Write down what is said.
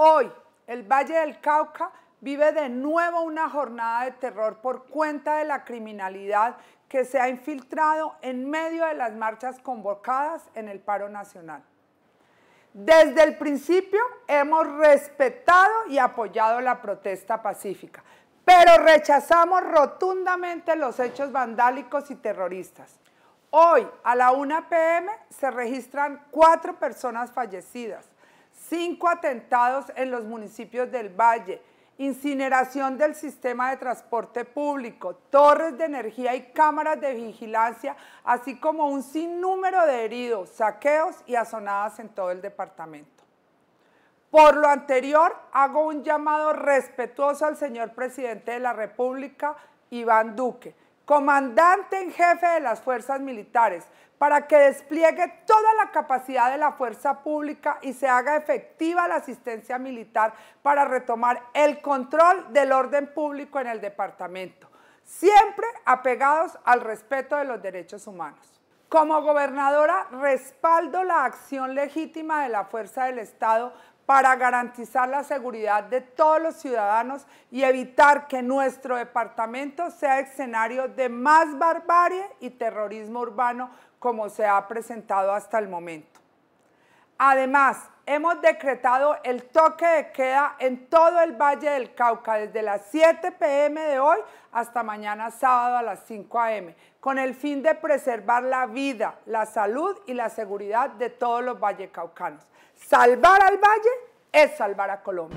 Hoy, el Valle del Cauca vive de nuevo una jornada de terror por cuenta de la criminalidad que se ha infiltrado en medio de las marchas convocadas en el paro nacional. Desde el principio hemos respetado y apoyado la protesta pacífica, pero rechazamos rotundamente los hechos vandálicos y terroristas. Hoy, a la 1 pm, se registran cuatro personas fallecidas, cinco atentados en los municipios del Valle, incineración del sistema de transporte público, torres de energía y cámaras de vigilancia, así como un sinnúmero de heridos, saqueos y azonadas en todo el departamento. Por lo anterior, hago un llamado respetuoso al señor presidente de la República, Iván Duque, comandante en jefe de las fuerzas militares, para que despliegue toda la capacidad de la fuerza pública y se haga efectiva la asistencia militar para retomar el control del orden público en el departamento, siempre apegados al respeto de los derechos humanos. Como gobernadora, respaldo la acción legítima de la Fuerza del Estado para garantizar la seguridad de todos los ciudadanos y evitar que nuestro departamento sea escenario de más barbarie y terrorismo urbano como se ha presentado hasta el momento. Además, hemos decretado el toque de queda en todo el Valle del Cauca desde las 7 pm de hoy hasta mañana sábado a las 5 am, con el fin de preservar la vida, la salud y la seguridad de todos los caucanos. Salvar al valle es salvar a Colombia.